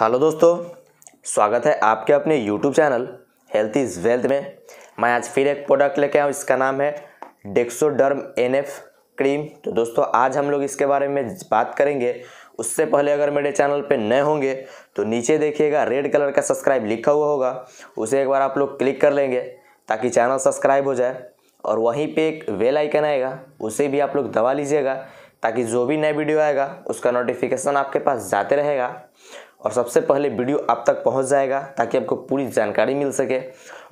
hello दोस्तों स्वागत है आपके अपने YouTube channel health is wealth में मैं आज फिर एक प्रोडक्ट लेके आऊँ इसका नाम है डेक्सोडर्म एनएफ क्रीम तो दोस्तों आज हम लोग इसके बारे में बात करेंगे उससे पहले अगर मेरे चैनल पे नए होंगे तो नीचे देखिएगा रेड कलर का सब्सक्राइब लिखा हुआ होगा उसे एक बार आप लोग क्लिक कर लेंगे ताकि चैनल सब्सक्राइब हो जाए और वहीं पर एक वेल आइकन आएगा उसे भी आप लोग दबा लीजिएगा ताकि जो भी नया वीडियो आएगा उसका नोटिफिकेशन आपके पास जाते रहेगा और सबसे पहले वीडियो आप तक पहुंच जाएगा ताकि आपको पूरी जानकारी मिल सके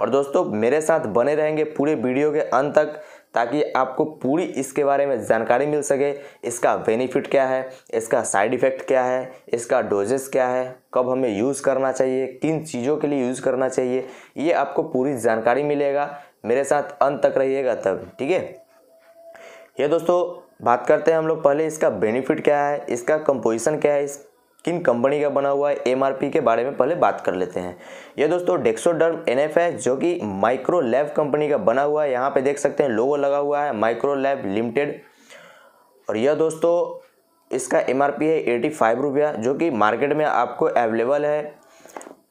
और दोस्तों मेरे साथ बने रहेंगे पूरे वीडियो के अंत तक ताकि आपको पूरी इसके बारे में जानकारी मिल सके इसका बेनिफिट क्या है इसका साइड इफ़ेक्ट क्या है इसका डोजेस क्या है कब हमें यूज़ करना चाहिए किन चीज़ों के लिए यूज़ करना चाहिए ये आपको पूरी जानकारी मिलेगा मेरे साथ अंत तक रहिएगा तब ठीक है ये दोस्तों बात करते हैं हम लोग पहले इसका बेनिफिट क्या है इसका कंपोजिशन क्या है इस किन कंपनी का बना हुआ है एमआरपी के बारे में पहले बात कर लेते हैं ये दोस्तों डेक्सोडर्म एनएफ है जो कि माइक्रो लैब कंपनी का बना हुआ है यहाँ पे देख सकते हैं लोगो लगा हुआ है माइक्रो लैब लिमिटेड और यह दोस्तों इसका एम है एटी फाइव रुपया जो कि मार्केट में आपको अवेलेबल है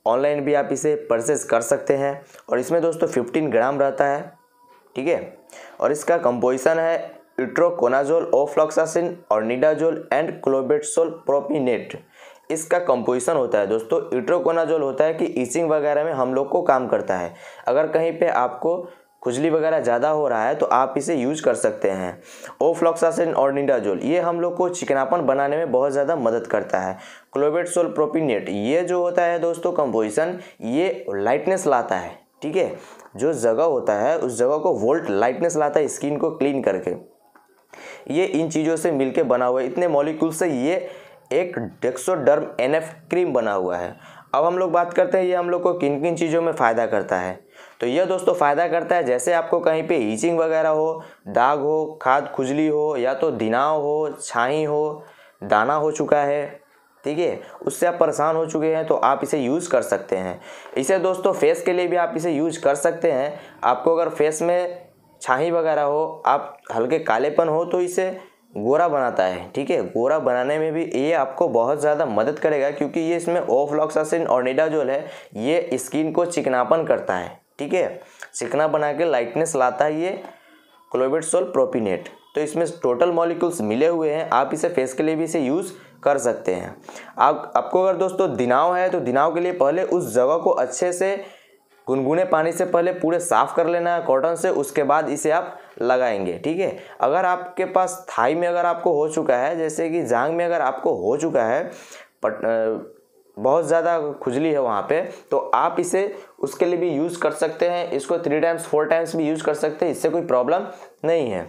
ऑनलाइन भी आप इसे परचेस कर सकते हैं और इसमें दोस्तों फिफ्टीन ग्राम रहता है ठीक है और इसका कंपोजिशन है इट्रोकोनाजोल ओफ्लॉक्सासिन और निडाजोल एंड क्लोबेटसोल प्रोपिनेट इसका कंपोजिशन होता है दोस्तों इट्रोकोनाजोल होता है कि ईचिंग वगैरह में हम लोग को काम करता है अगर कहीं पे आपको खुजली वगैरह ज़्यादा हो रहा है तो आप इसे यूज कर सकते हैं ओफ्लॉक्सासिन और निडाजोल ये हम लोग को चिकनापन बनाने में बहुत ज़्यादा मदद करता है क्लोबेटसोल प्रोपिनेट ये जो होता है दोस्तों कंपोजिशन ये लाइटनेस लाता है ठीक है जो जगह होता है उस जगह को वोल्ट लाइटनेस लाता है स्किन को क्लीन करके ये इन चीज़ों से मिलके बना हुआ है इतने मॉलिक्यूल से ये एक डेक्सोडर्म एनएफ क्रीम बना हुआ है अब हम लोग बात करते हैं ये हम लोग को किन किन चीज़ों में फ़ायदा करता है तो यह दोस्तों फ़ायदा करता है जैसे आपको कहीं पे हीचिंग वगैरह हो दाग हो खाद खुजली हो या तो दिनाव हो छाई हो दाना हो चुका है ठीक है उससे आप परेशान हो चुके हैं तो आप इसे यूज़ कर सकते हैं इसे दोस्तों फेस के लिए भी आप इसे यूज कर सकते हैं आपको अगर फेस में छाही वगैरह हो आप हल्के कालेपन हो तो इसे गोरा बनाता है ठीक है गोरा बनाने में भी ये आपको बहुत ज़्यादा मदद करेगा क्योंकि ये इसमें ओफ्लॉक्सासिन और निडाजोल है ये स्किन को चिकनापन करता है ठीक है चिकना बना के लाइटनेस लाता है ये क्लोबेटसोल प्रोपिनेट तो इसमें टोटल मॉलिक्यूल्स मिले हुए हैं आप इसे फेस के लिए भी इसे यूज़ कर सकते हैं आप आपको अगर दोस्तों दिनाव है तो दिनाव के लिए पहले उस जगह को अच्छे से गुनगुने पानी से पहले पूरे साफ़ कर लेना है कॉटन से उसके बाद इसे आप लगाएंगे ठीक है अगर आपके पास थाई में अगर आपको हो चुका है जैसे कि जांग में अगर आपको हो चुका है पट बहुत ज़्यादा खुजली है वहाँ पे तो आप इसे उसके लिए भी यूज़ कर सकते हैं इसको थ्री टाइम्स फोर टाइम्स भी यूज़ कर सकते हैं इससे कोई प्रॉब्लम नहीं है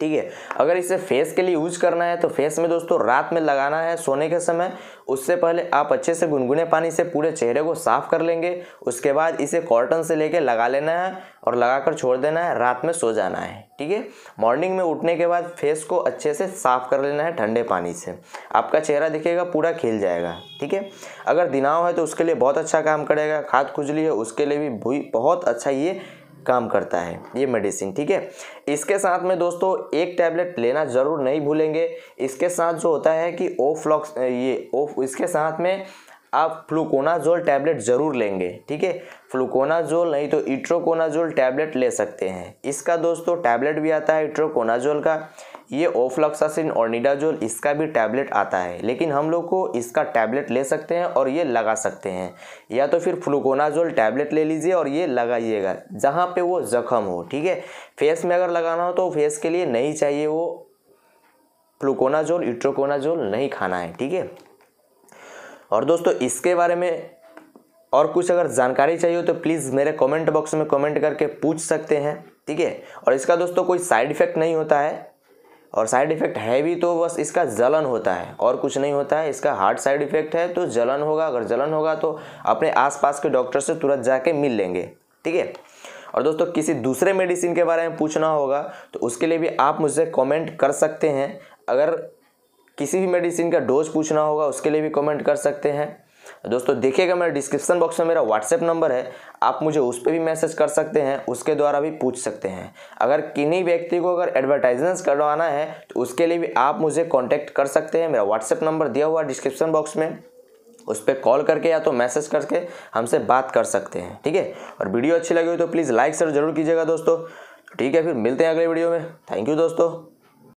ठीक है अगर इसे फेस के लिए यूज करना है तो फेस में दोस्तों रात में लगाना है सोने के समय उससे पहले आप अच्छे से गुनगुने पानी से पूरे चेहरे को साफ कर लेंगे उसके बाद इसे कॉटन से लेके लगा लेना है और लगाकर छोड़ देना है रात में सो जाना है ठीक है मॉर्निंग में उठने के बाद फेस को अच्छे से साफ कर लेना है ठंडे पानी से आपका चेहरा दिखेगा पूरा खिल जाएगा ठीक है अगर दिनाव है तो उसके लिए बहुत अच्छा काम करेगा खाद खुजली है उसके लिए भी बहुत अच्छा ये काम करता है ये मेडिसिन ठीक है इसके साथ में दोस्तों एक टैबलेट लेना ज़रूर नहीं भूलेंगे इसके साथ जो होता है कि ओफ्लॉक्स ये ओफ इसके साथ में आप फ्लूकोनाजोल टैबलेट ज़रूर लेंगे ठीक है फ्लूकोनाजोल नहीं तो इट्रोकोनाजोल टैबलेट ले सकते हैं इसका दोस्तों टैबलेट भी आता है इट्रोकोनाजोल का ये ओफ्लॉक्सासिन और निडाजोल इसका भी टैबलेट आता है लेकिन हम लोग को इसका टैबलेट ले सकते हैं और ये लगा सकते हैं या तो फिर फ्लूकोनाजोल टैबलेट ले लीजिए और ये लगाइएगा जहाँ पे वो जख्म हो ठीक है फेस में अगर लगाना हो तो फेस के लिए नहीं चाहिए वो फ्लूकोनाजोल इट्रोकोनाजोल नहीं खाना है ठीक है और दोस्तों इसके बारे में और कुछ अगर जानकारी चाहिए हो तो प्लीज़ मेरे कमेंट बॉक्स में कमेंट करके पूछ सकते हैं ठीक है और इसका दोस्तों कोई साइड इफ़ेक्ट नहीं होता है और साइड इफ़ेक्ट है भी तो बस इसका जलन होता है और कुछ नहीं होता है इसका हार्ट साइड इफ़ेक्ट है तो जलन होगा अगर जलन होगा तो अपने आसपास के डॉक्टर से तुरंत जाके मिल लेंगे ठीक है और दोस्तों किसी दूसरे मेडिसिन के बारे में पूछना होगा तो उसके लिए भी आप मुझसे कमेंट कर सकते हैं अगर किसी भी मेडिसिन का डोज पूछना होगा उसके लिए भी कमेंट कर सकते हैं दोस्तों देखिएगा मेरा डिस्क्रिप्शन बॉक्स में मेरा व्हाट्सएप नंबर है आप मुझे उस पर भी मैसेज कर सकते हैं उसके द्वारा भी पूछ सकते हैं अगर किन्हीं व्यक्ति को अगर एडवर्टाइजमेंट्स करवाना है तो उसके लिए भी आप मुझे कॉन्टैक्ट कर सकते हैं मेरा व्हाट्सएप नंबर दिया हुआ डिस्क्रिप्शन बॉक्स में उस पर कॉल करके या तो मैसेज करके हमसे बात कर सकते हैं ठीक है और वीडियो अच्छी लगी हो तो प्लीज़ लाइक सर जरूर कीजिएगा दोस्तों ठीक है फिर मिलते हैं अगले वीडियो में थैंक यू दोस्तों